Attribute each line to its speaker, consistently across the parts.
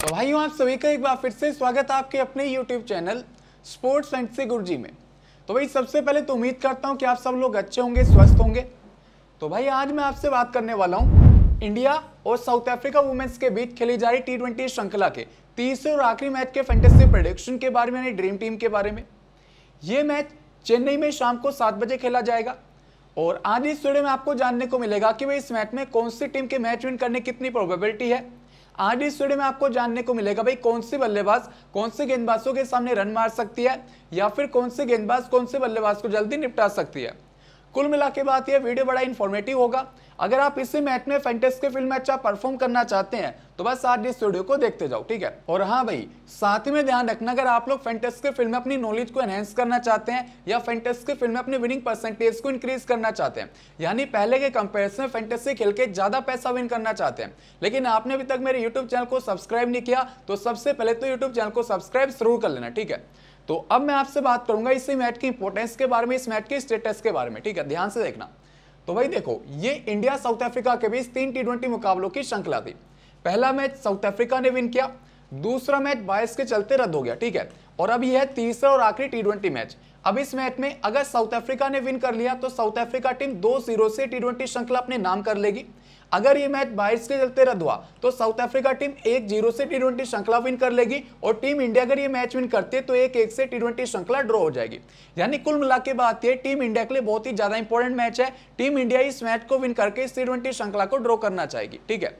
Speaker 1: तो भाइयों आप सभी का एक बार फिर से स्वागत है आपके अपने YouTube चैनल स्पोर्ट्स एंड से गुरुजी में तो भाई सबसे पहले तो उम्मीद करता हूँ कि आप सब लोग अच्छे होंगे स्वस्थ होंगे तो भाई आज मैं आपसे बात करने वाला हूँ इंडिया और साउथ अफ्रीका वुमेन्स के बीच खेली जा रही टी ट्वेंटी श्रृंखला के तीसरे और आखिरी मैच के फैंटेसी प्रोडिक्शन के बारे में यानी ड्रीम टीम के बारे में ये मैच चेन्नई में शाम को सात बजे खेला जाएगा और आज इस वीडियो में आपको जानने को मिलेगा कि भाई इस मैच में कौन सी टीम के मैच विन करने कितनी प्रोबेबिलिटी है आज इस वीडियो में आपको जानने को मिलेगा भाई कौन सी बल्लेबाज कौन से गेंदबाजों के सामने रन मार सकती है या फिर कौन से गेंदबाज कौन से बल्लेबाज को जल्दी निपटा सकती है कुल मिला के बात यह वीडियो बड़ा इन्फॉर्मेटिव होगा अगर आप इसी मैच में के फिल्म में अच्छा परफॉर्म करना चाहते हैं तो बस आज इस वीडियो को देखते जाओ ठीक है और हाँ भाई साथ ही में ध्यान रखना अगर आप लोग फेंटेस के फिल्म में अपनी नॉलेज को एनहेंस करना चाहते हैं या फेंटेस के फिल्म में अपने विनिंग परसेंटेज को इंक्रीज करना चाहते हैं यानी पहले के कंपेरिजन में फैंटेसी खेल के ज्यादा पैसा विन करना चाहते हैं लेकिन आपने अभी तक मेरे यूट्यूब चैनल को सब्सक्राइब नहीं किया तो सबसे पहले तो यूट्यूब चैनल को सब्सक्राइब जरूर कर लेना ठीक है तो अब मैं आपसे बात करूंगा इसी मैच की इंपोर्टेंस के बारे में इस मैच के स्टेटस के बारे में ठीक है ध्यान से देखना तो भाई देखो ये इंडिया साउथ अफ्रीका के बीच तीन टी मुकाबलों की श्रृंखला थी पहला मैच साउथ अफ्रीका ने विन किया दूसरा मैच बायस के चलते रद्द हो गया ठीक है और अब यह है तीसरा और आखिरी टी ट्वेंटी मैच अब इस मैच में अगर साउथ अफ्रीका ने विन कर लिया तो साउथ अफ्रीका टीम दो जीरो से टी ट्वेंटी श्रृंखला अपने नाम कर लेगी अगर ये मैच बारिश के चलते रद्द हुआ तो साउथ अफ्रीका टीम एक जीरो से टी ट्वेंटी श्रृंखला विन कर लेगी और टीम इंडिया अगर ये मैच विन करती है तो एक एक से टी ट्वेंटी श्रृंखला ड्रॉ हो जाएगी यानी कुल मिला के बात यह टीम इंडिया के लिए बहुत ही ज्यादा इंपॉर्टेंट मैच है टीम इंडिया इस मैच को विन करके इस टी ट्वेंटी श्रृंखला को ड्रॉ करना चाहेगी ठीक है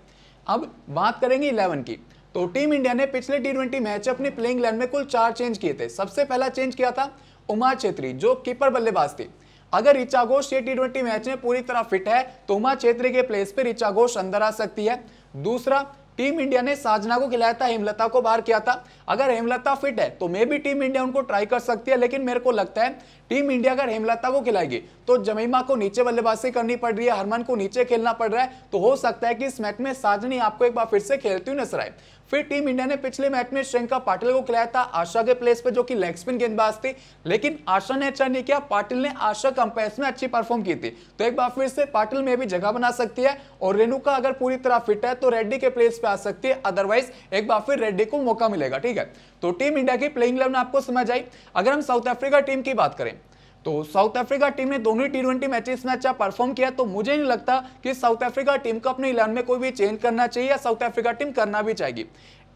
Speaker 1: अब बात करेंगे इलेवन की तो टीम इंडिया ने पिछले टी ट्वेंटी मैच अपने प्लेइंग लाइन में कुल चार चेंज किए थे सबसे पहला चेंज किया था उमा छेत्री जो कीपर बल्लेबाज थी अगर रिचा घोष ये टी मैच में पूरी तरह फिट है तो उमा छेत्री के प्लेस पर रिचा घोष अंदर आ सकती है दूसरा टीम इंडिया ने साजना को खिलाया था हेमलता को बाहर किया था अगर हेमलता फिट है तो मे भी टीम इंडिया उनको ट्राई कर सकती है लेकिन मेरे को लगता है टीम इंडिया अगर हेमलता को खिलाएगी तो जमीमा को नीचे बल्लेबाजी करनी पड़ रही है हरमन को नीचे खेलना पड़ रहा है तो हो सकता है कि इस मैच में साजनी आपको एक बार फिर से खेलती हुई नजर आए फिर टीम इंडिया ने पिछले मैच में श्रंका पाटिल को खिलाया था आशा के प्लेस पे जो कि लेग स्पिन गेंदबाज थी लेकिन आशा ने अच्छा नहीं किया पाटिल ने आशा कंपेस में अच्छी परफॉर्म की थी तो एक बार फिर से पाटिल में भी जगह बना सकती है और रेणुका अगर पूरी तरह फिट है तो रेड्डी के प्लेस पे आ सकती है अदरवाइज एक बार फिर रेड्डी को मौका मिलेगा ठीक है तो टीम इंडिया की प्लेइंग इलेवन आपको समझ आई अगर हम साउथ अफ्रीका टीम की बात करें तो साउथ अफ्रीका टीम ने दोनों टी ट्वेंटी मैचेस में अच्छा परफॉर्म किया तो मुझे नहीं लगता कि साउथ अफ्रीका टीम को अपने इलेवन में कोई भी चेंज करना चाहिए या साउथ अफ्रीका टीम करना भी चाहिए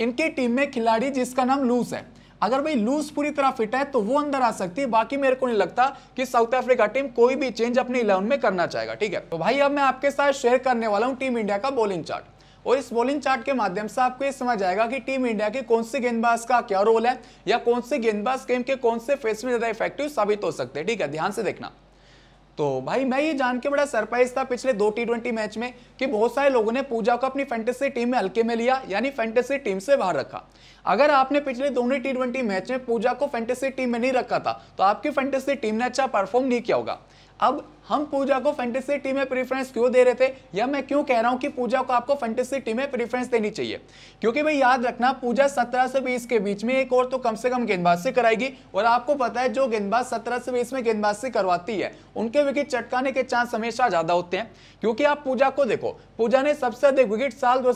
Speaker 1: इनकी टीम में खिलाड़ी जिसका नाम लूस है अगर भाई लूज पूरी तरह फिट है तो वो अंदर आ सकती है बाकी मेरे को नहीं लगता कि साउथ अफ्रीका टीम कोई भी चेंज अपने इलेवन में करना चाहेगा ठीक है तो भाई अब मैं आपके साथ शेयर करने वाला हूँ टीम इंडिया का बॉलिंग चार्ट और इस बॉलिंग चार्ट के माध्यम से आपको ये समझ आएगा कि टीम इंडिया के कौन से गेंदबाज का क्या रोल है या कौन से गेंदबाज गेम के कौन से फेस में ज्यादा इफेक्टिव साबित हो सकते हैं ठीक है ध्यान से देखना तो भाई मैं ये जान के बड़ा सरप्राइज था पिछले दो टी ट्वेंटी मैच में कि बहुत सारे लोगों ने पूजा को अपनी फैंटेसी टीम में हल्के में लिया यानी फैंटेसी टीम से बाहर रखा अगर आपने पिछले दोनों टी ट्वेंटी मैच में पूजा को फैंटेसी टीम में नहीं रखा था तो आपकी फैंटेसी टीम ने अच्छा परफॉर्म नहीं किया होगा अब हम पूजा को फैंटेसी टीम में प्रेफरेंस क्यों दे रहे थे या मैं क्यों कह रहा हूं कि पूजा को आपको फैंटेसी टीम में प्रेफरेंस देनी चाहिए क्योंकि भाई याद रखना पूजा 17 से 20 के बीच में एक और तो कम से कम गेंदबाजी कराएगी और आपको पता है जो गेंदबाज 17 से 20 में गेंदबाज से करवाती है उनके विकेट चटकाने के चांस हमेशा ज्यादा होते हैं क्योंकि आप पूजा को देखो पूजा ने सबसे अधिक विकेट साल दो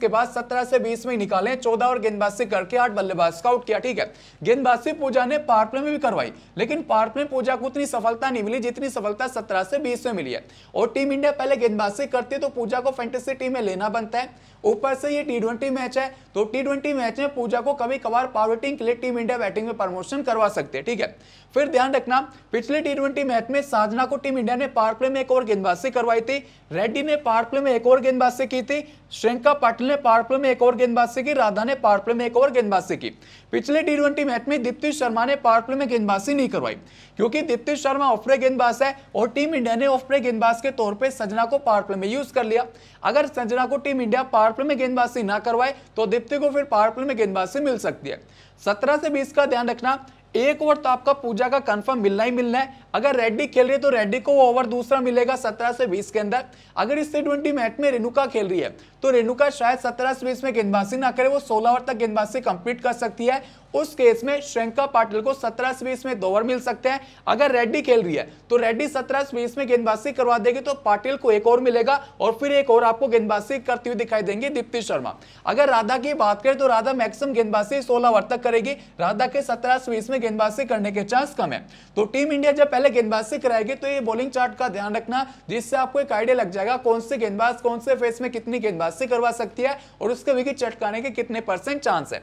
Speaker 1: के बाद सत्रह से बीस में निकाले चौदह और गेंदबाज करके आठ बल्लेबाज स्काउट किया ठीक है गेंदबाजी पूजा ने पार्क में भी करवाई लेकिन पार्क में पूजा को उतनी सफलता नहीं मिली जितनी सफलता सत्रह से बीस में मिली है और टीम इंडिया पहले गेंदबाजी करती है तो पूजा को फैंटेसी टीम में लेना बनता है ऊपर से ये टी मैच है तो टी मैच में पूजा को कभी कभार पावर टीम के लिए टीम इंडिया बैटिंग में प्रमोशन करवा सकते हैं ठीक है फिर ध्यान रखना पिछले टी मैच में साजना को टीम इंडिया ने पावर प्ले में एक और गेंदबाजी करवाई थी रेड्डी ने पावर प्ले में एक और गेंदबाजी की थी श्रेंका पाटिल ने पावर प्ले में एक और गेंदबाजी की राधा ने पावर प्ले में एक और गेंदबाजी की पिछले टी मैच में दीप्ति शर्मा ने पावर प्ले में गेंदबाजी नहीं करवाई क्योंकि दीप्ति शर्मा ऑफ ब्रेक गेंदबाज है और टीम इंडिया ने ऑफ ब्रेक गेंदबाज के तौर पर सजना को पावर प्ले में यूज कर लिया अगर संजना को टीम इंडिया पावर प्ले में गेंदबाजी ना करवाए तो दीप्ति को फिर पावर प्ले में गेंदबाजी मिल सकती है सत्रह से बीस का ध्यान रखना एक ओवर तो आपका पूजा का कंफर्म मिलना ही मिलना है अगर रेड्डी खेल रही है तो रेड्डी को वो ओवर दूसरा मिलेगा 17 से 20 के अंदर अगर इस टी मैच में रेणुका खेल रही है तो रेणुका शायद 17 से 20 में गेंदबाजी ना करे वो 16 ओवर तक गेंदबाजी कंप्लीट कर सकती है उस केस में श्रृंका पाटिल को सत्रह से बीस में दो ओवर मिल सकते हैं अगर रेड्डी खेल रही है तो रेड्डी सत्रह से बीस में गेंदबाजी करवा देगी तो पाटिल को एक और मिलेगा और फिर एक और आपको गेंदबाजी करती हुई दिखाई देंगे दीप्ति शर्मा अगर राधा की बात करें तो राधा मैक्सिम गेंदबाजी सोलह ओवर तक करेगी राधा के सत्रह से बीस में गेंदबाजी करने के चांस कम है तो टीम इंडिया जब पहले गेंदबाजी कराएगी तो ये बॉलिंग चार्ट का ध्यान रखना जिससे आपको एक आइडिया लग जाएगा कौन से गेंदबाज कौन से फेस में कितनी गेंदबाजी करवा सकती है और उसके विकेट चटकाने के कितने परसेंट चांस है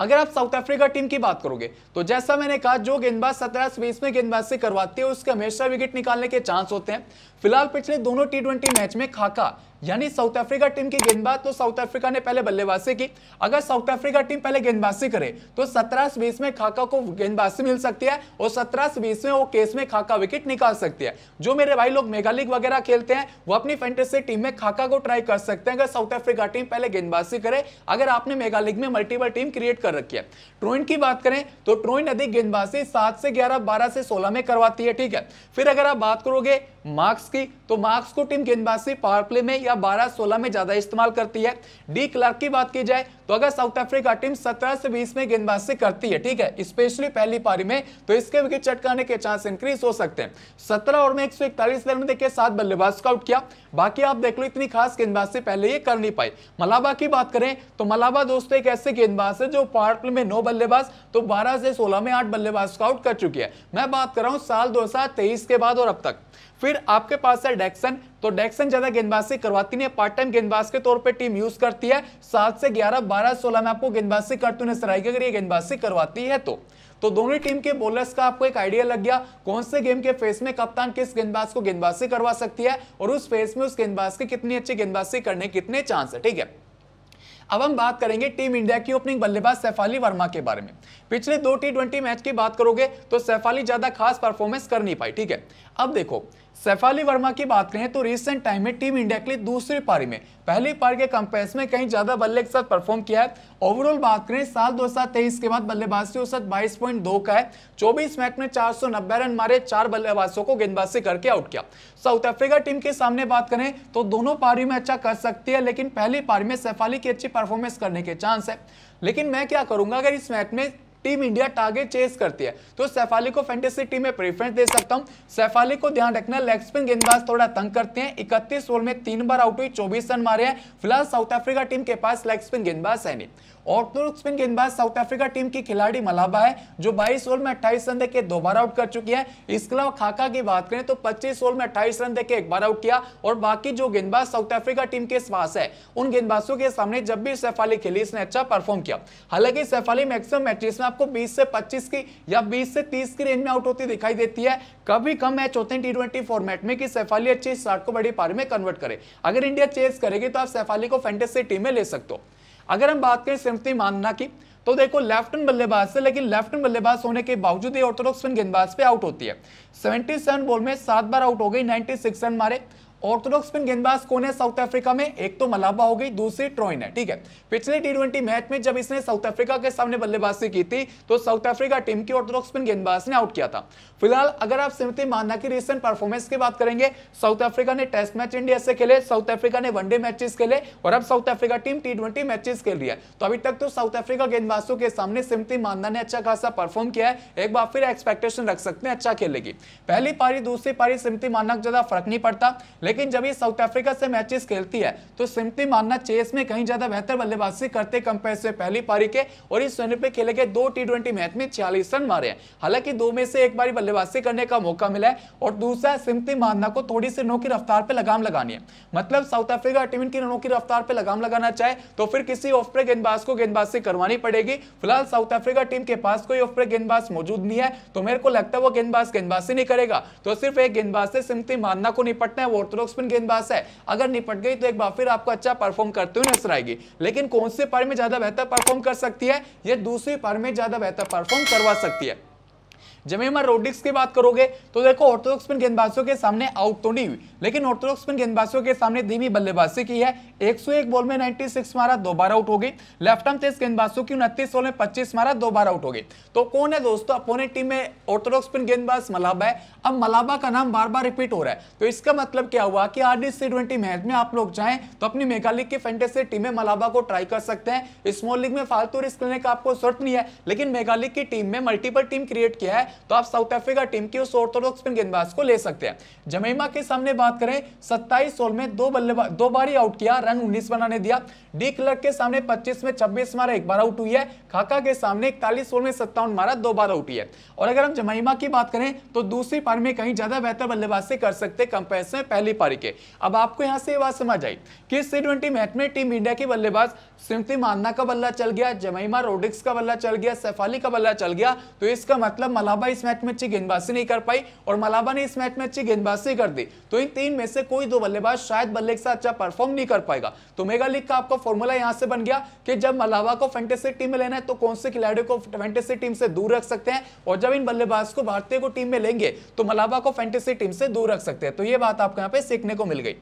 Speaker 1: अगर आप साउथ अफ्रीका टीम की बात करोगे तो जैसा मैंने कहा जो गेंदबाज सत्रह स्पेस में गेंदबाज से करवाते हैं उसके हमेशा विकेट निकालने के चांस होते हैं फिलहाल पिछले दोनों टी मैच में खाका यानी साउथ अफ्रीका टीम की गेंदबाज तो साउथ अफ्रीका ने पहले बल्लेबाजी की अगर साउथ अफ्रीका टीम पहले गेंदबाजी करे तो सत्रह बीस में खाका को गेंदबाजी मिल सकती है और सत्रह बीस में वो केस में खाका विकेट निकाल सकती है जो मेरे भाई लोग मेगा वगैरह खेलते हैं वो अपनी फैंटेसी टीम में खाका को ट्राई कर सकते हैं अगर साउथ अफ्रीका टीम पहले गेंदबाजी करे अगर आपने मेगा लीग में मल्टीपल टीम क्रिएट कर रखी है ट्रोइन की बात करें तो ट्रोइन अधिक गेंदबाजी सात से ग्यारह बारह से सोलह में करवाती है ठीक है फिर अगर आप बात करोगे मार्क्स की तो मार्क्स को टीम गेंदबाजी पावर प्ले में या बारह सोलह में ज्यादा इस्तेमाल करती है डी क्लर्क की बात की जाए तो अगर साउथ अफ्रीका टीम 17 से 20 में गेंदबाजी करती है ठीक है स्पेशली पहली पारी में तो इसके विकेट चटकाने के चांस इंक्रीज हो सकते हैं सत्रह ओवर में एक रन में देखिए सात बल्लेबाज का आउट किया बाकी आप देख लो इतनी खास गेंदबाजी पहले ये कर नहीं पाई मलाबा की बात करें तो मलाबा दोस्तों एक ऐसे गेंदबाज है जो पार्ट में नौ बल्लेबाज तो बारह से सोलह में आठ बल्लेबाज का आउट कर चुकी है मैं बात कर रहा हूँ साल दो के बाद और अब तक फिर आपके पास है डेक्सन तो डेक्सन ज्यादा गेंदबाजी करवाती नहीं है पार्ट टाइम गेंदबाज के तौर पे टीम यूज करती है सात से ग्यारह बारह सोलह में आपको गेंदबाजी करते हुए नजर आएगी अगर ये गेंदबाजी करवाती है तो तो दोनों टीम के बोलर्स का आपको एक आइडिया लग गया कौन से गेम के फेस में कप्तान किस गेंदबाज को गेंदबाजी करवा सकती है और उस फेस में उस गेंदबाज की कितनी अच्छी गेंदबाजी करने कितने चांस है ठीक है अब हम बात करेंगे टीम इंडिया की ओपनिंग बल्लेबाज सैफाली वर्मा के बारे में पिछले दो टी मैच की बात करोगे तो सैफाली ज्यादा खास परफॉर्मेंस कर नहीं पाई ठीक है अब देखो सैफाली वर्मा की बात करें तो रिसेंट टाइम में टीम इंडिया के लिए दूसरी पारी में पहली पारी के कंपेयर में कहीं ज्यादा बल्ले के साथ परफॉर्म किया है ओवरऑल बात करें साल दो हजार तेईस के बाद बल्लेबाजी औसत बाईस पॉइंट दो का है चौबीस मैच में चार सौ नब्बे रन मारे चार बल्लेबाजों को गेंदबाजी करके आउट किया साउथ अफ्रीका टीम के सामने बात करें तो दोनों पारी में अच्छा कर सकती है लेकिन पहली पारी में सैफाली की अच्छी परफॉर्मेंस करने के चांस है लेकिन मैं क्या करूंगा अगर इस मैच में टीम इंडिया टारगेट चेस करती है तो सैफाली को फैंटेसी टीम में प्रेफरेंस दे सकता हूं सैफाली को ध्यान रखना लेग स्पिन गेंदबाज थोड़ा तंग करते हैं इकतीस ओवर में तीन बार आउट हुई चौबीस रन मारे हैं फिलहाल साउथ अफ्रीका टीम के पास लेग स्पिन गेंदबाज है नहीं गेंदबाज साउथ अफ्रीका टीम की खिलाड़ी मलाबा है जो 22 ओवर में 28 रन आउट कर चुकी है इसके अलावा खाका की बात करें तो 25 ओवर में 28 रन एक बार आउट किया और बाकी जो गेंदबाज साउथ अफ्रीका टीम के पास है उन गेंदबाजों के सामने जब भी खेली इसने अच्छा परफॉर्म किया हालांकि मैक्सिमम मैचेस में आपको बीस से पच्चीस की या बीस से तीस की रेंज में आउट होती दिखाई देती है कभी कम मैच होते हैं टी ट्वेंटी फॉर्मेट में कि अच्छी को बड़ी पारी में कन्वर्ट करे अगर इंडिया चेस करेगी तो आप सैफाली को फैंटेसी टीम में ले सकते हो अगर हम बात करें सिम्फनी मानना की तो देखो लेफ्ट हैंड बल्लेबाज से लेकिन लेफ्ट हैंड बल्लेबाज होने के बावजूद ही ऑर्थोडॉक्स स्पिन गेंदबाज पे आउट होती है 77 बॉल में सात बार आउट हो गई 96 रन मारे ऑर्थोडॉक्स स्पिन गेंदबाज कौन है साउथ अफ्रीका में एक तो मलाबा हो गई दूसरी ट्रॉइन है ठीक है पिछले टी मैच में जब इसने साउथ अफ्रीका के सामने बल्लेबाजी की थी तो साउथ अफ्रीका टीम की ऑर्थोडॉक्स स्पिन गेंदबाज ने आउट किया था फिलहाल अगर आप स्मृति मानना की रिसेंट परफॉर्मेंस की बात करेंगे साउथ अफ्रीका ने टेस्ट मैच इंडिया से खेले साउथ अफ्रीका ने वनडे मैचेस खेले और अब South Africa team T twenty matches खेल रही है तो अभी तक तो साउथ अफ्रीका गेंदबाजों के सामने स्मृति मानना ने अच्छा खासा परफॉर्म किया है एक बार फिर एक्सपेक्टेशन रख सकते हैं अच्छा खेलेगी पहली पारी दूसरी पारी स्मृति मानना ज्यादा फर्क नहीं पड़ता लेकिन लेकिन जब ये साउथ अफ्रीका से मैचेस खेलती है तो सिमती मानना चेस में कहीं ज्यादा बेहतर बल्लेबाजी करते कंपेयर से पहली पारी के और इस स्वर्ण पे खेले गए दो टी मैच में छियालीस रन मारे हैं हालांकि दो में से एक बारी बल्लेबाजी करने का मौका मिला है और दूसरा सिमती मानना को थोड़ी सी रनों की रफ्तार पर लगाम लगानी है मतलब साउथ अफ्रीका टीम इनकी रनों की रफ्तार पर लगाम लगाना चाहे तो फिर किसी ऑफ ब्रेक गेंदबाज को गेंदबाजी करवानी पड़ेगी फिलहाल साउथ अफ्रीका टीम के पास कोई ऑफ ब्रेक गेंदबाज मौजूद नहीं है तो मेरे को लगता है वो गेंदबाज गेंदबाजी नहीं करेगा तो सिर्फ एक गेंदबाज से सिमती मानना को निपटना है वो ऑर्थोडॉक्स स्पिन गेंदबाज है अगर निपट गई तो एक बार फिर आपको अच्छा परफॉर्म करते हुए नजर आएगी लेकिन कौन से पारी में ज्यादा बेहतर परफॉर्म कर सकती है या दूसरी पारी में ज्यादा बेहतर परफॉर्म करवा सकती है जब हम रोडिक्स की बात करोगे तो देखो ऑर्थोडॉक्स स्पिन गेंदबाजों के सामने आउट तो नहीं हुई लेकिन ऑर्थोडॉक्स स्पिन गेंदबाजों के सामने धीमी बल्लेबाजी की है 101 बॉल में 96 मारा दो बार आउट हो गई लेफ्ट आर्म तेज गेंदबाजों की उनतीस बॉल में पच्चीस मारा दो बार आउट हो गई तो कौन है दोस्तों अपोनेट टीम में ऑर्थोडॉक्स स्पिन गेंदबाज मलाबा है अब मलाबा का नाम बार बार रिपीट हो रहा है तो इसका मतलब क्या हुआ कि आर सी ट्वेंटी मैच में आप लोग जाए तो अपनी मेगा लीग की फेंटेसी टीम में मलाबा को ट्राई कर सकते हैं स्मॉल लीग में फालतू रिस्क लेने का आपको जरूरत नहीं है लेकिन मेगा लीग की टीम में मल्टीपल टीम क्रिएट किया है तो आप साउथ अफ्रीका टीम की उस ऑर्थोडॉक्स स्पिन गेंदबाज को ले सकते हैं जमेमा के सामने बात करें सत्ताईस ओवर में दो बल्लेबाज दो बार ही आउट किया रन उन्नीस बनाने दिया डी क्लर्क के सामने पच्चीस में छब्बीस मारा एक बार आउट हुई है खाका के सामने इकतालीस ओवर में सत्तावन मारा दो बार आउट हुई है और अगर हम जमेमा की बात करें तो दूसरी पारी में कहीं ज्यादा बेहतर बल्लेबाज से कर सकते कंपेयर में पहली पारी के अब आपको यहाँ से बात समझ आई कि सी ट्वेंटी मैच में टीम इंडिया की बल्लेबाज स्मृति मानना का बल्ला चल गया जमेमा रोडिक्स का बल्ला चल गया सैफाली का बल्ला चल गया तो इसका मतलब मलाबा मलाबा इस मैच में अच्छी गेंदबाजी नहीं कर पाई और मलाबा ने इस मैच में अच्छी गेंदबाजी कर दी तो इन तीन में से कोई दो बल्लेबाज शायद बल्ले के साथ अच्छा परफॉर्म नहीं कर पाएगा तो मेगा लीग का आपका फॉर्मूला यहां से बन गया कि जब मलाबा को फेंटेसी टीम में लेना है तो कौन से खिलाड़ियों को फेंटेसी टीम से दूर रख सकते हैं और जब इन बल्लेबाज को भारतीय को टीम में लेंगे तो मलाबा को फेंटेसी टीम से दूर रख सकते हैं तो ये बात आपको यहाँ पे सीखने को मिल गई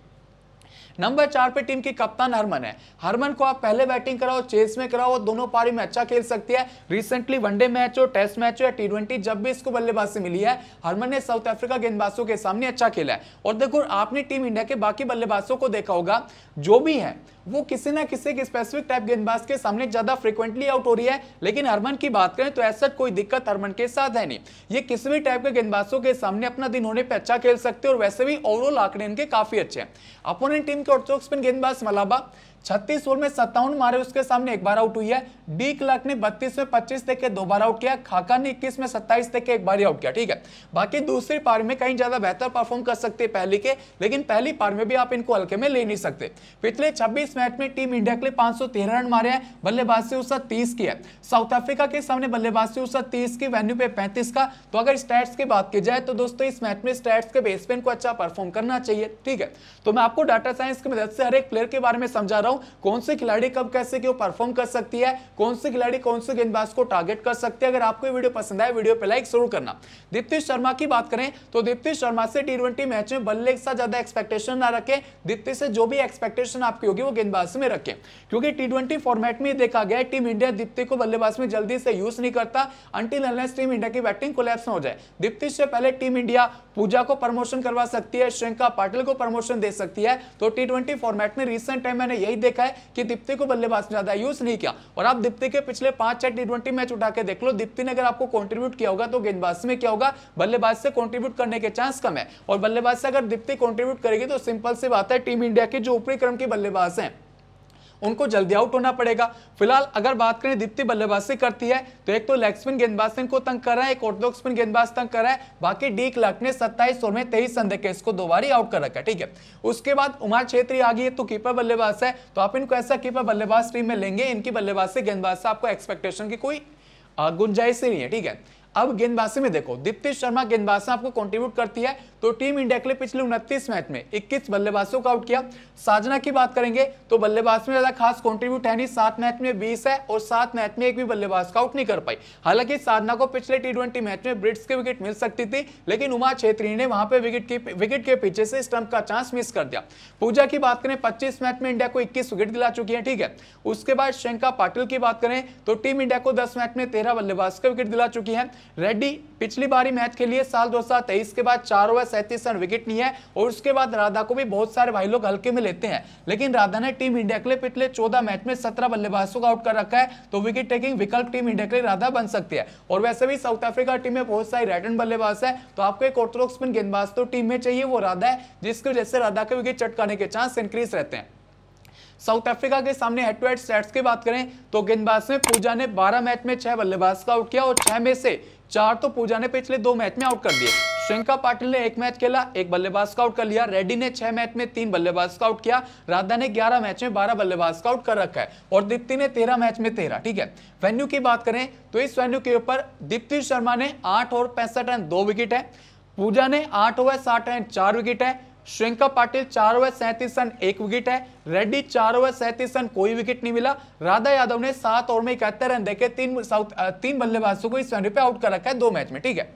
Speaker 1: नंबर चार पे टीम की कप्तान हरमन है हरमन को आप पहले बैटिंग कराओ चेस में कराओ दोनों पारी में अच्छा खेल सकती है रिसेंटली वनडे मैच हो टेस्ट मैच हो या टी जब भी इसको बल्लेबाजी मिली है हरमन ने साउथ अफ्रीका गेंदबाजों के सामने अच्छा खेला है और देखो आपने टीम इंडिया के बाकी बल्लेबाजों को देखा होगा जो भी है वो किसी ना किसी के स्पेसिफिक टाइप गेंदबाज के सामने ज्यादा फ्रिक्वेंटली आउट हो रही है लेकिन हरमन की बात करें तो ऐसा कोई दिक्कत हरमन के साथ है नहीं ये किसी भी टाइप के गेंदबाजों के सामने अपना दिन होने पर अच्छा खेल सकते हैं और वैसे भी ओवरऑल आंकड़े इनके काफी अच्छे हैं अपोनेंट टीम स्पिन और चौक स्पिन गेंदबाज मलाबा छत्तीस ओवर में सत्तावन मारे उसके सामने एक बार आउट हुई है डी क्लर्क ने बत्तीस में पच्चीस देख के दो बार आउट किया खाका ने इक्कीस में सत्ताईस देख के एक बार आउट किया ठीक है बाकी दूसरी पारी में कहीं ज्यादा बेहतर परफॉर्म कर सकते हैं पहले के लेकिन पहली पारी में भी आप इनको हल्के में ले नहीं सकते पिछले छब्बीस मैच में टीम इंडिया के लिए पांच रन मारे हैं बल्लेबाज से उसका तीस की है साउथ अफ्रीका के सामने बल्लेबाज से उसका तीस की वेन्यू पे पैंतीस का तो अगर स्टैट्स की बात की जाए तो दोस्तों इस मैच में स्टैट्स के बेस पे इनको अच्छा परफॉर्म करना चाहिए ठीक है तो मैं आपको डाटा साइंस की मदद से हर एक प्लेयर के बारे में समझा रहा हूँ हूं कौन से खिलाड़ी कब कैसे क्यों परफॉर्म कर सकती है कौन से खिलाड़ी कौन से गेंदबाज को टारगेट कर सकते हैं अगर आपको वीडियो पसंद आए वीडियो पे लाइक जरूर करना दीप्ति शर्मा की बात करें तो दीप्ति शर्मा से टी मैच में बल्ले के साथ ज्यादा एक्सपेक्टेशन ना रखें दीप्ति से जो भी एक्सपेक्टेशन आपकी होगी वो गेंदबाज में रखें क्योंकि टी फॉर्मेट में देखा गया टीम इंडिया दीप्ति को बल्लेबाज में जल्दी से यूज नहीं करता अंटिल टीम इंडिया की बैटिंग कोलेप्स हो जाए दीप्ति से पहले टीम इंडिया पूजा को प्रमोशन करवा सकती है श्रृंका पाटिल को प्रमोशन दे सकती है तो टी फॉर्मेट में रिसेंट टाइम मैंने यही देखा है कि दीप्ति को बल्लेबाज ने ज्यादा यूज नहीं किया और आप दीप्ति के पिछले पांच छह टी ट्वेंटी मैच उठा के देख लो दीप्ति ने अगर आपको कॉन्ट्रीब्यूट किया होगा तो गेंदबाज में क्या होगा बल्लेबाज से कॉन्ट्रीब्यूट करने के चांस कम है और बल्लेबाज से अगर दीप्ति कॉन्ट्रीब्यूट करेगी तो सिंपल सी बात है टीम इंडिया के जो ऊपरी क्रम के बल्लेबाज हैं उनको जल्दी आउट होना पड़ेगा फिलहाल अगर बात करें दीप्ति बल्लेबाजी करती है तो एक तो लेग स्पिन गेंदबाज से इनको तंग कर रहा है एक ऑर्थोडॉक्स स्पिन गेंदबाज तंग कर रहा है बाकी डी क्लर्क ने सत्ताईस ओवर में तेईस रन देकर इसको दो बारी आउट कर रखा है ठीक है उसके बाद उमार छेत्री आ गई है तो कीपर बल्लेबाज है तो आप इनको ऐसा कीपर बल्लेबाज टीम में लेंगे इनकी बल्लेबाजी गेंदबाज से आपको एक्सपेक्टेशन की कोई गुंजाइश नहीं है ठीक है अब गेंदबाजी में देखो दीप्ति शर्मा गेंदबाज से आपको कंट्रीब्यूट करती है तो टीम इंडिया के लिए पिछले उनतीस मैच में इक्कीस बल्लेबाजों को आउट किया साजना की बात करेंगे तो बल्लेबाज में ज्यादा खास कॉन्ट्रीब्यूट है नहीं सात मैच में बीस है और सात मैच में एक भी बल्लेबाज का आउट नहीं कर पाई हालांकि साधना को पिछले टी मैच में ब्रिट्स की विकेट मिल सकती थी लेकिन उमा छेत्री ने वहां पर विकेट के विकेट के पीछे से स्टंप का चांस मिस कर दिया पूजा की बात करें पच्चीस मैच में इंडिया को इक्कीस विकेट दिला चुकी है ठीक है उसके बाद शंका पाटिल की बात करें तो टीम इंडिया को दस मैच में तेरह बल्लेबाज का विकेट दिला चुकी है रेड्डी पिछली बारी मैच के लिए साल दो के बाद चार ओवर सैंतीस रन विकेट नहीं है और उसके बाद राधा को भी बहुत सारे भाई लोग हल्के में लेते हैं लेकिन राधा ने टीम इंडिया के लिए पिछले चौदह मैच में सत्रह बल्लेबाजों को आउट कर रखा है तो विकेट टेकिंग विकल्प टीम इंडिया के लिए राधा बन सकती है और वैसे भी साउथ अफ्रीका टीम में बहुत सारी राइट बल्लेबाज है तो आपको एक ऑर्थोडॉक्स स्पिन गेंदबाज तो टीम में चाहिए वो राधा है जिसकी वजह से राधा के विकेट चटकाने के चांस इंक्रीज रहते हैं साउथ अफ्रीका के सामने हेड टू हेड स्टैट्स की बात करें तो गेंदबाज में पूजा ने 12 मैच में छह बल्लेबाज का आउट किया और छह में से चार तो पूजा ने पिछले दो मैच में आउट कर दिए श्रृंका पाटिल ने एक मैच खेला एक बल्लेबाज का आउट कर लिया रेड्डी ने छह मैच में तीन बल्लेबाज का आउट किया राधा ने ग्यारह मैच में बारह बल्लेबाज का आउट कर रखा है और दीप्ति ने तेरह मैच में तेरह ठीक है वेन्यू की बात करें तो इस वेन्यू के ऊपर दीप्ति शर्मा ने आठ और पैंसठ रन दो विकेट है पूजा ने आठ ओवर साठ रन चार विकेट है श्रियंका पाटिल चार ओवर सैंतीस रन एक विकेट है रेड्डी चार ओवर सैंतीस रन कोई विकेट नहीं मिला राधा यादव ने सात ओवर में इकहत्तर रन देखे तीन साउथ तीन बल्लेबाजों को इस रन पे आउट कर रखा है दो मैच में ठीक है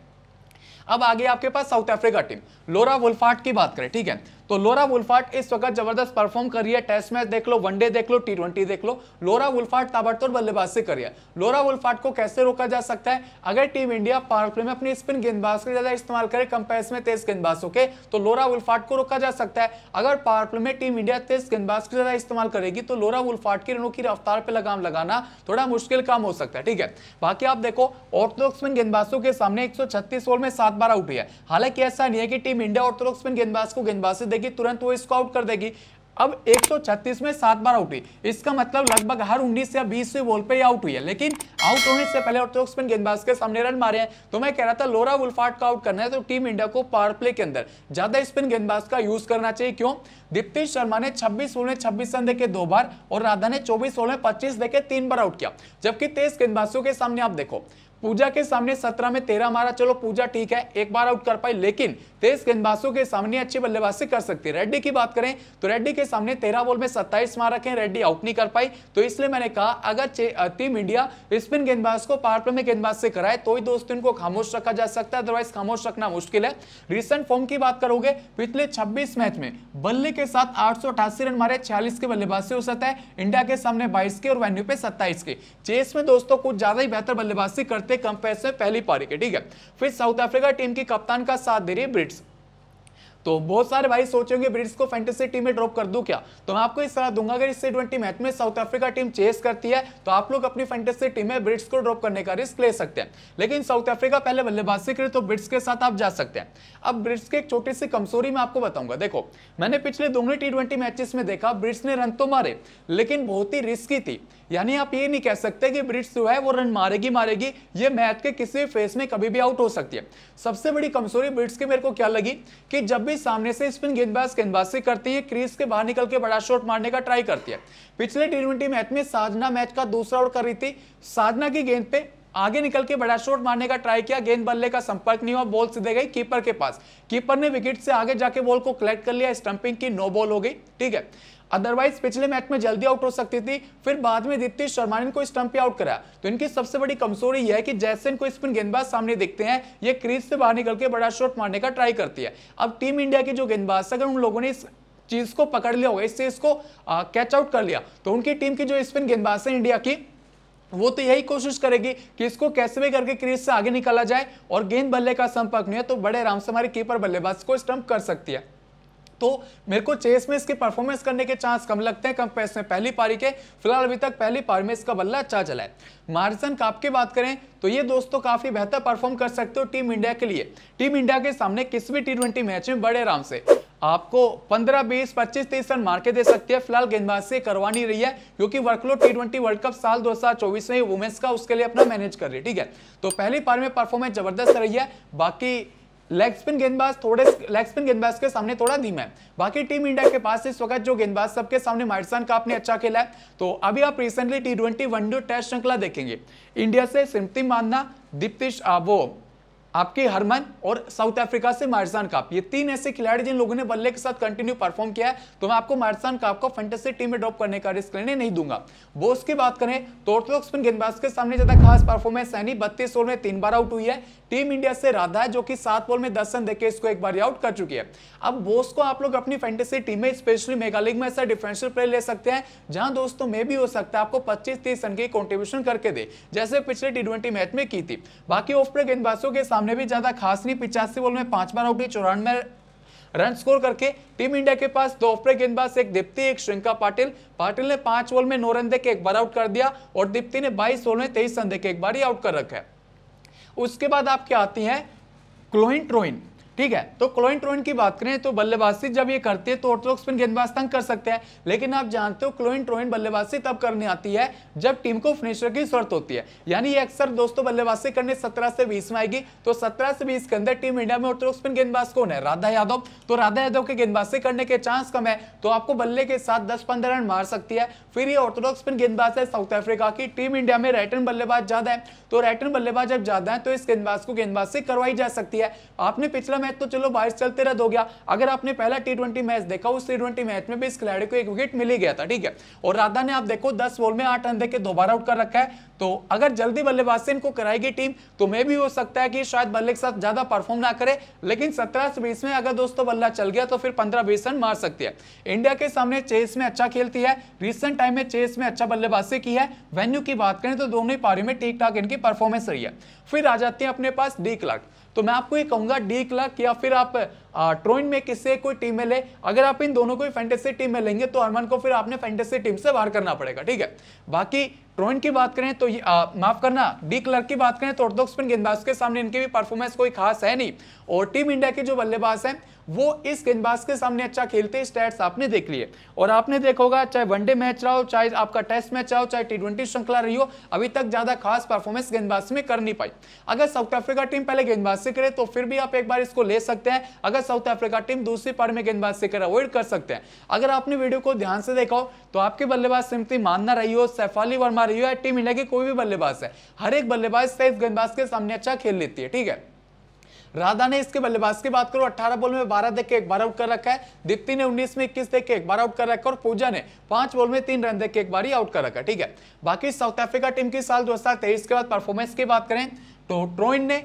Speaker 1: अब आगे आपके पास South Africa team Laura Wolvaardt की बात करें ठीक है तो लोरा वुल्फाट इस वक्त जबरदस्त परफॉर्म कर रही है टेस्ट मैच देख लो वनडे देख लो टी देख लो लोरा वुल्फाट ताबड़तोड़ बल्लेबाजी कर रही है लोरा वुल्फाट को कैसे रोका जा सकता है अगर टीम इंडिया पावर प्ले में अपनी स्पिन गेंदबाज का ज्यादा इस्तेमाल करे कंपेयर में तेज गेंदबाज होके तो लोरा वुल्फाट को रोका जा सकता है अगर पावर प्ले में टीम इंडिया तेज गेंदबाज का ज्यादा इस्तेमाल करेगी तो लोरा वुल्फाट की रनों की रफ्तार पर लगाम लगाना थोड़ा मुश्किल काम हो सकता है ठीक है बाकी आप देखो ऑर्थोडॉक्स स्पिन गेंदबाजों के सामने एक ओवर में सात बार आउट हुई है हालांकि ऐसा नहीं है कि टीम इंडिया ऑर्थोडॉक्स पिन गेंदबाज को गेंदबाज से देगी तुरंत वो इसको आउट कर देगी अब 136 में सात बार आउट हुई इसका मतलब लगभग हर उन्नीस या बीस बॉल पे आउट हुई है लेकिन आउट होने से पहले ऑर्थोडॉक्स पिन गेंदबाज के सामने रन मारे हैं तो मैं कह रहा था लोरा वुल्फाट का आउट करना है तो टीम इंडिया को पावर प्ले के अंदर ज्यादा स्पिन गेंदबाज का यूज करना चाहिए क्यों दीप्ति शर्मा ने 26 बॉल में छब्बीस रन देके दो बार और राधा ने 24 बॉल में पच्चीस देके तीन बार आउट किया जबकि तेज गेंदबाजों के सामने आप देखो पूजा के सामने सत्रह में तेरह मारा चलो पूजा ठीक है एक बार आउट कर पाई लेकिन तेज गेंदबाजों के सामने अच्छी बल्लेबाजी कर सकती है रेड्डी की बात करें तो रेड्डी के सामने तेरह बॉल में सत्ताईस मारक रखे रेड्डी आउट नहीं कर पाई तो इसलिए मैंने कहा अगर टीम इंडिया स्पिन गेंदबाज को पार्ट में गेंदबाज से कराए तो ही दोस्तों इनको खामोश रखा जा सकता है अदरवाइज खामोश रखना मुश्किल है रिसेंट फॉर्म की बात करोगे पिछले छब्बीस मैच में बल्ले के साथ आठ रन मारे छियालीस के बल्लेबाजी हो सकता है इंडिया के सामने बाईस के और वेन्यू पे सत्ताईस के चेस में दोस्तों कुछ ज्यादा ही बेहतर बल्लेबाजी करते कंपेयर से पहली पारी के ठीक है फिर साउथ अफ्रीका टीम की कप्तान का साथ दे रही है तो बहुत सारे भाई सोचेंगे होंगे ब्रिट्स को फैंटेसी टीम में ड्रॉप कर दूं क्या तो मैं आपको इस सलाह दूंगा अगर इससे ट्वेंटी मैच में साउथ अफ्रीका टीम चेस करती है तो आप लोग अपनी फैंटेसी टीम में ब्रिट्स को ड्रॉप करने का रिस्क ले सकते हैं लेकिन साउथ अफ्रीका पहले बल्लेबाजी करे तो ब्रिट्स के साथ आप जा सकते हैं अब ब्रिट्स की एक छोटी सी कमजोरी मैं आपको बताऊंगा देखो मैंने पिछले दोनों टी ट्वेंटी मैचेस में देखा ब्रिट्स ने रन तो मारे लेकिन बहुत ही रिस्की थी यानी आप ये नहीं कह सकते कि ब्रिट्स जो है वो रन मारेगी मारेगी ये मैच के किसी भी फेस में कभी भी आउट हो सकती है सबसे बड़ी कमजोरी ब्रिट्स की मेरे को क्या लगी कि जब भी सामने से स्पिन गेंदबाज गेंदबाजी करती है क्रीज के बाहर निकल के बड़ा शॉट मारने का ट्राई करती है पिछले टी मैच में साधना मैच का दूसरा ओवर कर रही थी साधना की गेंद पे आगे निकल के बड़ा शॉट मारने का ट्राई किया गेंद बल्ले का संपर्क नहीं हुआ बॉल सीधे गई कीपर के पास कीपर ने विकेट से आगे जाके बॉल को कलेक्ट कर लिया स्टंपिंग की नो बॉल हो गई ठीक है अदरवाइज पिछले मैच में जल्दी आउट हो सकती थी फिर बाद में दीप्ति शर्मा ने इनको स्टंप पे आउट कराया तो इनकी सबसे बड़ी कमजोरी यह है कि जैसे इनको स्पिन गेंदबाज सामने देखते हैं ये क्रीज से बाहर निकल के बड़ा शॉट मारने का ट्राई करती है अब टीम इंडिया की जो गेंदबाज अगर उन लोगों ने इस चीज को पकड़ लिया होगा इससे इसको कैच आउट कर लिया तो उनकी टीम की जो स्पिन गेंदबाज है इंडिया की वो तो यही कोशिश करेगी कि इसको कैसे भी करके क्रीज से आगे निकाला जाए और गेंद बल्ले का संपर्क नहीं है तो बड़े आराम से हमारे कीपर बल्लेबाज को स्टंप कर सकती है तो मेरे को चेस में इसकी परफॉर्मेंस करने के चांस कम लगते हैं कम पैस में पहली पारी के फिलहाल अभी तक पहली पारी में इसका बल्ला अच्छा चला है मार्जन काप की बात करें तो ये दोस्तों तो काफी बेहतर परफॉर्म कर सकते हो टीम इंडिया के लिए टीम इंडिया के सामने किसी भी टी मैच में बड़े आराम से आपको 15, 20, 25, 30 रन मार के दे सकती है फिलहाल गेंदबाज से करवा नहीं रही है क्योंकि workload T twenty World Cup साल 2024 में वुमेन्स का उसके लिए अपना मैनेज कर रही है ठीक है तो पहली पार में परफॉर्मेंस जबरदस्त रही है बाकी लेग स्पिन गेंदबाज थोड़े लेग स्पिन गेंदबाज के सामने थोड़ा धीम है बाकी टीम इंडिया के पास इस वक्त जो गेंदबाज सबके सामने मार्सन का आपने अच्छा खेला है तो अभी आप recently T twenty one day test श्रृंखला देखेंगे इंडिया से सिमती मानना दीप्तिश वो आपके हरमन और साउथ अफ्रीका से मारसान काप ये तीन ऐसे खिलाड़ी जिन लोगों ने बल्ले के साथ कंटिन्यू परफॉर्म किया है तो मैं आपको मारसान काप को फंटेसी टीम में ड्रॉप करने का रिस्क लेने नहीं दूंगा बोस की बात करें तो ऑर्थोडॉक्स स्पिन गेंदबाज के सामने ज्यादा खास परफॉर्मेंस है नहीं बत्तीस ओवर में तीन बार आउट हुई है टीम इंडिया से राधा है जो कि सात बॉल में दस रन देकर इसको एक बार आउट कर चुकी है अब बोस को आप लोग अपनी फैंटेसी टीम में स्पेशली मेगा में ऐसा डिफरेंशियल प्लेयर ले सकते हैं जहां दोस्तों में भी हो सकता है आपको पच्चीस तीस रन की कॉन्ट्रीब्यूशन करके दे जैसे पिछले टी मैच में की थी बाकी ऑफ प्ले गेंदबाजों के साथ सामने भी ज्यादा खास नहीं पिचासी बोल में पांच बार आउट हुई चौरानवे रन स्कोर करके टीम इंडिया के पास दो ओपरे गेंदबाज एक दीप्ति एक श्रृंका पाटिल पाटिल ने पांच बॉल में नौ रन देकर एक बार आउट कर दिया और दीप्ति ने बाईस बॉल में तेईस रन देकर एक बार ही आउट कर रखा है उसके बाद आपके आती है क्लोइन ट्रोइन ठीक है तो क्लोइन ट्रोइन की बात करें तो बल्लेबाजी जब ये करते हैं तो ऑर्थोडॉक्स स्पिन गेंदबाज तंग कर सकते हैं लेकिन आप जानते हो क्लोइन ट्रोइन बल्लेबाजी तब करने आती है जब टीम को फिनिशर की जरूरत होती है यानी ये अक्सर दोस्तों बल्लेबाजी करने सत्रह से बीस में आएगी तो सत्रह से बीस के अंदर टीम इंडिया में ऑर्थोडॉक्स स्पिन गेंदबाज कौन है राधा यादव तो राधा यादव के गेंदबाजी करने के चांस कम है तो आपको बल्ले के साथ दस पंद्रह रन मार सकती है फिर ये ऑर्थोडॉक्स स्पिन गेंदबाज है साउथ अफ्रीका की टीम इंडिया में राइट बल्लेबाज ज्यादा है तो राइट बल्लेबाज जब ज्यादा है तो इस गेंदबाज को गेंदबाज से करवाई जा सकती है आपने पिछला मैच तो चलो बाईस चलते रद्द हो गया अगर आपने पहला टी ट्वेंटी मैच देखा उस टी मैच में भी इस खिलाड़ी को एक विकेट मिल ही गया था ठीक है और राधा ने आप देखो दस बॉल में आठ रन देकर दोबारा आउट कर रखा है तो अगर जल्दी बल्लेबाज से इनको कराएगी टीम तो मैं भी हो सकता है कि शायद बल्ले के साथ ज्यादा परफॉर्म ना करे लेकिन सत्रह से बीस में अगर दोस्तों बल्ला चल गया तो फिर पंद्रह बीस रन मार सकती है इंडिया के सामने चेस में अच्छा खेलती है रिसेंट टाइम में चेस में अच्छा बल्लेबाजी की है वेन्यू की बात करें तो दोनों ही पारी में ठीक ठाक इनकी परफॉर्मेंस रही है फिर आ जाती है अपने पास डी क्लार्क तो मैं आपको ये कहूंगा डी क्लर्क या फिर आप ट्रोइन में किससे कोई टीम में ले अगर आप इन दोनों को फैंटेसी टीम में लेंगे तो अरमन को फिर आपने फैंटेसी टीम से बाहर करना पड़ेगा ठीक है बाकी ट्रोइन की बात करें तो माफ करना डी क्लर्क की बात करें तो ऑर्थोक्स गेंदबाज के सामने इनकी भी परफॉर्मेंस कोई खास है नहीं और टीम इंडिया के जो बल्लेबाज है वो इस गेंदबाज के सामने अच्छा खेलते स्टैट्स आपने देख लिए और आपने देखा होगा चाहे वनडे मैच रहा हो चाहे आपका टेस्ट मैच रहा हो चाहे टी श्रृंखला रही हो अभी तक ज्यादा खास परफॉर्मेंस गेंदबाज में कर नहीं पाई अगर साउथ अफ्रीका टीम पहले गेंदबाज से करे तो फिर भी आप एक बार इसको ले सकते हैं अगर साउथ अफ्रीका टीम दूसरी पार में गेंदबाज से कर अवॉइड कर सकते हैं अगर आपने वीडियो को ध्यान से देखा हो तो आपके बल्लेबाज सिमती मानना रही हो सैफाली वर्मा रही हो या टीम इंडिया की कोई भी बल्लेबाज है हर एक बल्लेबाज सिर्फ गेंदबाज के सामने अच्छा खेल लेती है ठीक है राधा ने इसके बल्लेबाज की बात करो 18 बॉल में 12 देख के एक बार आउट कर रखा है दीप्ति ने 19 में 21 देख के एक बार आउट कर रखा है और पूजा ने पांच बॉल में तीन रन देख के एक बार ही आउट कर रखा है ठीक है बाकी साउथ अफ्रीका टीम की साल दो के बाद परफॉर्मेंस की बात करें तो ट्रोइन ने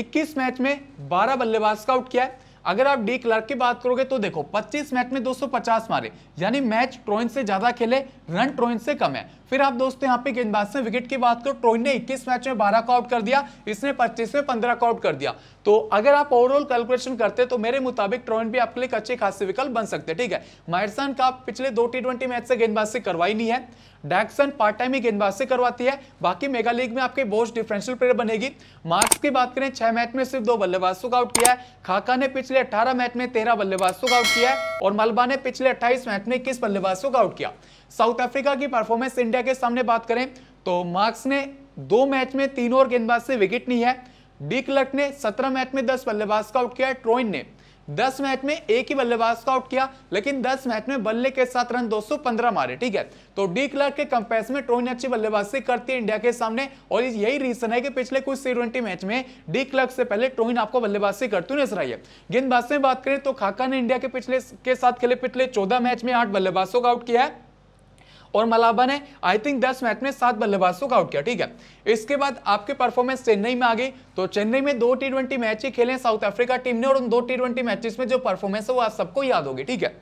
Speaker 1: इक्कीस मैच में बारह बल्लेबाज का आउट किया है अगर आप डी क्लर्क की बात करोगे तो देखो 25 मैच में 250 मारे यानी मैच ट्रोइन से ज्यादा खेले रन ट्रोइन से कम है फिर आप दोस्तों यहाँ पे गेंदबाज से विकेट की बात करो ट्रोइन ने 21 मैच में 12 का आउट कर दिया इसने 25 में 15 का आउट कर दिया तो अगर आप ओवरऑल कैलकुलेशन करते तो मेरे मुताबिक ट्रोइन भी आपके लिए अच्छे खासे विकल्प बन सकते ठीक है मायरसन का पिछले दो टी मैच से गेंदबाज से करवाई नहीं है डैक्सन पार्ट टाइम ही गेंदबाज से करवाती है बाकी मेगा लीग में आपके बोस्ट डिफरेंशियल प्लेयर बनेगी मार्क्स की बात करें छह मैच में सिर्फ दो बल्लेबाजों का आउट किया है खाका ने पिछले अठारह मैच में तेरह बल्लेबाजों का आउट किया है और मलबा ने पिछले अट्ठाईस मैच में इक्कीस बल्लेबाजों का आउट किया साउथ अफ्रीका की परफॉर्मेंस इंडिया के सामने बात करें तो मार्क्स ने दो मैच में तीन और गेंदबाज से विकेट नहीं है डी क्लर्क ने सत्रह मैच में दस बल्लेबाज का आउट किया है ट्रोइन ने दस मैच में एक ही बल्लेबाज को आउट किया लेकिन दस मैच में बल्ले के साथ रन 215 मारे ठीक है तो डी क्लर्क के कंपेयर में टोनी अच्छी बल्लेबाजी करती है इंडिया के सामने और यही रीजन है कि पिछले कुछ ट्वेंटी मैच में डी क्लर्क से पहले टोहिन आपको बल्लेबाजी करती नजर आई है गेंदबाज में बात करें तो खाका ने इंडिया के पिछले के साथ खेले पिछले चौदह मैच में आठ बल्लेबाजों को आउट किया है और मलाबा ने आई थिंक दस मैच में सात बल्लेबाजों का आउट किया ठीक है इसके बाद आपके परफॉर्मेंस चेन्नई में आ गई तो चेन्नई में दो टी ट्वेंटी मैच ही खेले साउथ अफ्रीका टीम ने और उन दो टी ट्वेंटी मैचेस में जो परफॉर्मेंस है वो आप सबको याद होगी ठीक है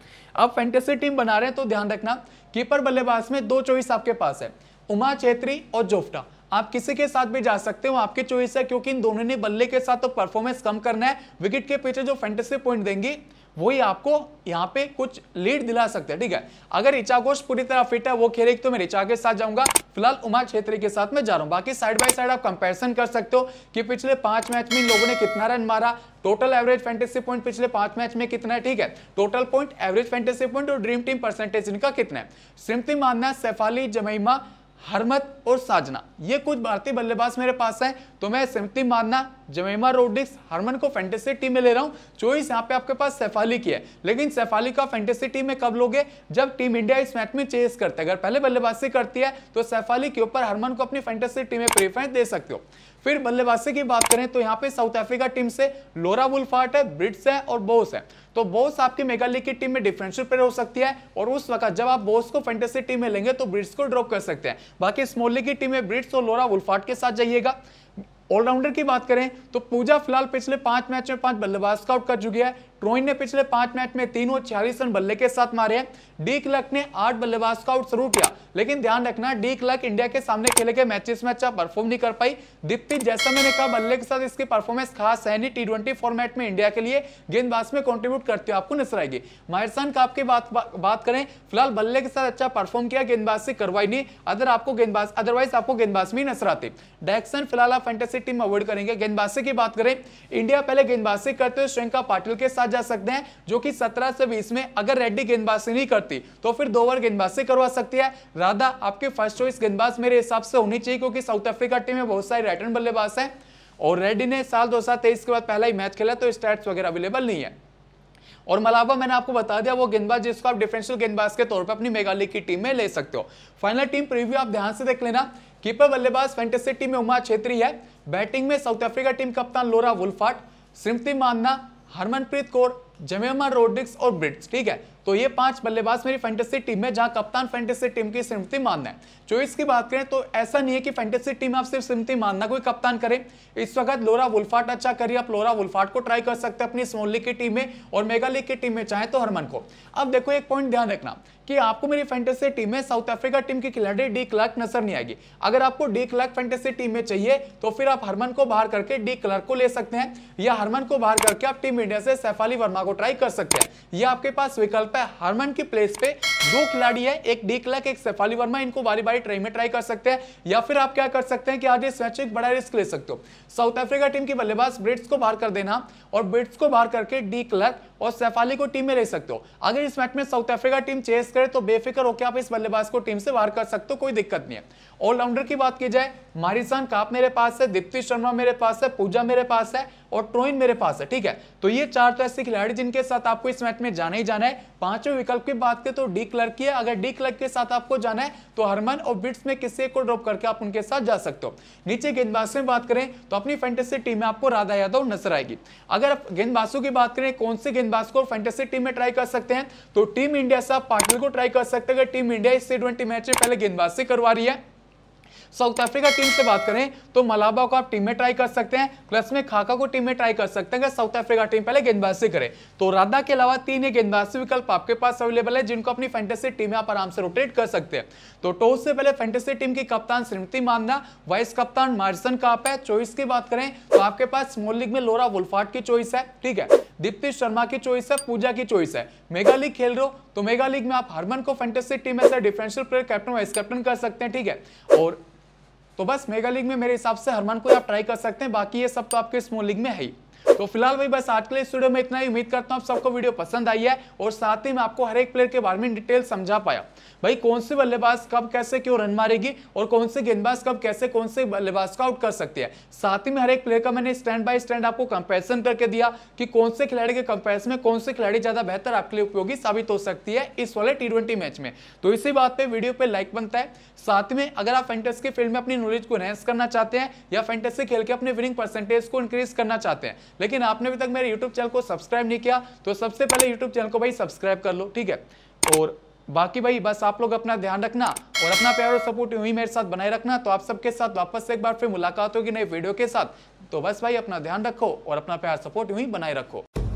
Speaker 1: आप फैंटेसी टीम बना रहे हैं तो ध्यान रखना कीपर बल्लेबाज में दो चॉइस आपके पास है उमा चेत्री और जोफ्टा आप किसी के साथ भी जा सकते हो आपकी चॉइस है क्योंकि इन दोनों ने बल्ले के साथ तो परफॉर्मेंस कम करना है विकेट के पीछे जो फैंटेसी पॉइंट देंगी वही आपको यहाँ पे कुछ लीड दिला सकते हैं ठीक है अगर ऋचा घोष पूरी तरह फिट है वो खेलेगी तो मैं ऋचा के साथ जाऊंगा फिलहाल उमा छेत्री के साथ में जा रहा हूँ बाकी साइड बाय साइड आप कंपैरिजन कर सकते हो कि पिछले पांच मैच में लोगों ने कितना रन मारा टोटल एवरेज फैंटेसी पॉइंट पिछले पांच मैच में कितना है ठीक है total point average fantasy point और ड्रीम टीम परसेंटेज इनका कितना है सिमती मानना सैफाली जमीमा हरमत और साजना ये कुछ भारतीय बल्लेबाज मेरे पास है तो मैं सिमती मानना जमेमा रोडिक्स हरमन को फैंटेसी टीम में ले रहा हूं चॉइस यहाँ पे आपके पास सेफाली की है लेकिन सेफाली का फैंटेसी टीम में कब लोगे जब टीम इंडिया इस मैच में चेस करते हैं अगर पहले बल्लेबाजी करती है तो सेफाली के ऊपर हरमन को अपनी फैंटेसी टीम में प्रेफरेंस दे सकते हो फिर बल्लेबाजी की बात करें तो यहाँ पे साउथ अफ्रीका टीम से लोरा वुल्फार्ट है ब्रिट्स है और बोस है तो बोस आपकी मेघालय की टीम में डिफरेंशियल प्लेयर हो सकती है और उस वक्त जब आप बोस को फेंटेसी टीम में लेंगे तो ब्रिट्स को ड्रॉप कर सकते हैं बाकी स्मोली की टीम में ब्रिट्स और लोरा वुल्फार्ट के साथ जाइएगा ऑलराउंडर की बात करें तो पूजा फिलहाल पिछले पांच मैच में पांच बल्लेबाज का आउट कर चुकी है ट्रोइन ने पिछले पांच मैच में तीन और छियालीस रन बल्ले के साथ मारे हैं डी क्लक ने आठ बल्लेबाज का आउट शुरू किया लेकिन ध्यान रखना डी क्लक इंडिया के सामने खेले गए मैचेस में अच्छा परफॉर्म नहीं कर पाई दीप्ति जैसा मैंने कहा बल्ले के साथ इसकी परफॉर्मेंस खास है नहीं टी फॉर्मेट में इंडिया के लिए गेंदबाज में कॉन्ट्रीब्यूट करते हुए आपको नजर आएगी माहिरसान का आपकी बात बात करें फिलहाल बल्ले के साथ अच्छा परफॉर्म किया गेंदबाज से करवाई नहीं अदर आपको गेंदबाज अदरवाइज आपको गेंदबाज में नजर आते डायक्सन फिलहाल आप फेंटेसी टीम अवॉइड करेंगे गेंदबाज से की बात करें इंडिया पहले गेंदबाज से करते हुए श्रेंका पाटिल के साथ जा सकते हैं जो कि 17 से 20 में अगर रेड्डी गेंदबाजी नहीं करती तो फिर दो ओवर गेंदबाज से करवा सकती है राधा आपके फर्स्ट चॉइस गेंदबाज मेरे हिसाब से होनी चाहिए क्योंकि साउथ अफ्रीका टीम में बहुत सारे राइट बल्लेबाज है और रेड्डी ने साल दो के बाद पहला ही मैच खेला तो स्टैट्स वगैरह अवेलेबल नहीं है और मलावा मैंने आपको बता दिया वो गेंदबाज जिसको आप डिफरेंशियल गेंदबाज के तौर पर अपनी मेघालय की टीम में ले सकते हो फाइनल टीम प्रीव्यू आप ध्यान से देख लेना कीपर बल्लेबाज फैंटेसी टीम में उमा छेत्री है बैटिंग में साउथ अफ्रीका टीम कप्तान लोरा वुल्फाट श्रीमती मानना हरमनप्रीत कौर जमेमा रोड्रिक्स और ब्रिट्स ठीक है तो ये पांच बल्लेबाज मेरी फैंटेसी टीम में जहां कप्तान फैंटेसी टीम की सिमति मानना है चॉइस की बात करें तो ऐसा नहीं है कि फैंटेसी टीम आप सिर्फ सिमति मानना कोई कप्तान करे इस वक्त लोरा वुल्फाट अच्छा करिए आप लोरा वुल्फाट को ट्राई कर सकते हैं अपनी स्मॉल लीग की टीम में और मेगा लीग की टीम में चाहे तो हरमन को अब देखो एक पॉइंट ध्यान रखना कि आपको मेरी फैंटेसी टीम में साउथ अफ्रीका टीम की खिलाड़ी डी क्लर्क नजर नहीं आएगी अगर आपको डी क्लर्क फैंटेसी टीम में चाहिए तो फिर आप हरमन को बाहर करके डी क्लर्क को ले सकते हैं या हरमन को बाहर करके आप टीम इंडिया से सैफ अली वर्मा को ट्राई कर सकते हैं यह आपके पास विकल्प है पे हारमन की प्लेस पे दो खिलाड़ी है एक डी क्लक एक सेफाली वर्मा इनको बारी बारी ट्राई में ट्राई कर सकते हैं या फिर आप क्या कर सकते हैं कि आज इस बड़ा रिस्क ले सकते हो साउथ अफ्रीका टीम की बल्लेबाज ब्रिट्स को बाहर कर देना और ब्रिट्स को बाहर करके डी क्लक और सैफाली को टीम में ले सकते हो अगर इस मैच में साउथ अफ्रीका टीम चेस करे तो बेफिक्र होकर आप इस बल्लेबाज को टीम से बाहर कर सकते हो कोई दिक्कत नहीं है ऑलराउंडर की बात की जाए मारिसान काप मेरे पास है दीप्ति शर्मा मेरे पास है पूजा मेरे पास है और ट्रोइन मेरे पास है ठीक है तो ये चार तो ऐसे खिलाड़ी जिनके साथ आपको इस मैच में जाना ही जाना है पांचवें विकल्प की बात करें तो डी क्लर्क की है अगर डी क्लर्क के साथ आपको जाना है तो हरमन और बिट्स में किसी को ड्रॉप करके आप उनके साथ जा सकते हो नीचे गेंदबाज में बात करें तो अपनी फैंटेसी टीम में आपको राधा यादव नजर आएगी अगर आप गेंदबाजों की बात करें कौन से गेंदबाज को फैंटेसी टीम में ट्राई कर सकते हैं तो टीम इंडिया से आप पाटिल को ट्राई कर सकते हैं अगर टीम इंडिया इस टी मैच में पहले गेंदबाज से करवा रही है साउथ अफ्रीका टीम से बात करें तो मलाबा को आप टीम में ट्राई कर सकते हैं प्लस में खाका को टीम में ट्राई कर सकते हैं अगर साउथ अफ्रीका टीम पहले गेंदबाजी करे तो राधा के अलावा तीन ही गेंदबाजी विकल्प आपके पास अवेलेबल है जिनको अपनी फैंटेसी टीम में आप आराम से रोटेट कर सकते हैं तो टॉस से पहले फैंटेसी टीम की कप्तान श्रीमति मांदा वाइस कप्तान मार्सन काप है चॉइस की बात करें तो आपके पास स्मॉल लीग में लोरा वुल्फाट की चॉइस है ठीक है दीप्ति शर्मा की चॉइस है पूजा की चॉइस है मेगा लीग खेल रहे हो तो मेगा लीग में आप हरमन को फैंटेसी टीम में differential player captain vice captain कर सकते हैं ठीक है और तो बस मेगा लीग में मेरे हिसाब से हरमन को आप ट्राई कर सकते हैं बाकी ये सब तो आपके स्मॉल लीग में है ही तो फिलहाल भाई बस आज के लिए स्टूडियो में इतना ही उम्मीद करता हूँ आप सबको वीडियो पसंद आई है और साथ ही मैं आपको हर एक प्लेयर के बारे में डिटेल समझा पाया भाई कौन सी बल्लेबाज कब कैसे क्यों रन मारेगी और कौन सी गेंदबाज कब कैसे कौन से बल्लेबाज को आउट कर सकती है साथ ही में हर एक प्लेयर का मैंने स्टैंड बाय स्टैंड आपको कंपेरिजन करके दिया कि कौन से खिलाड़ी के कंपेरिजन में कौन से खिलाड़ी ज्यादा बेहतर आपके लिए उपयोगी साबित हो सकती है इस वाले टी मैच में तो इसी बात पर वीडियो पर लाइक बनता है साथ में अगर आप फैंटेसी फील्ड में अपनी नॉलेज को एनहेंस करना चाहते हैं या फैंटेसी खेल के अपने विनिंग परसेंटेज को इंक्रीज करना चाहते हैं लेकिन आपने अभी तक मेरे यूट्यूब चैनल को सब्सक्राइब नहीं किया तो सबसे पहले यूट्यूब चैनल को भाई सब्सक्राइब कर लो ठीक है और बाकी भाई बस आप लोग अपना ध्यान रखना और अपना प्यार और सपोर्ट यूं ही मेरे साथ बनाए रखना तो आप सबके साथ वापस से एक बार फिर मुलाकात होगी नए वीडियो के साथ तो बस भाई अपना ध्यान रखो और अपना प्यार सपोर्ट यूं ही बनाए रखो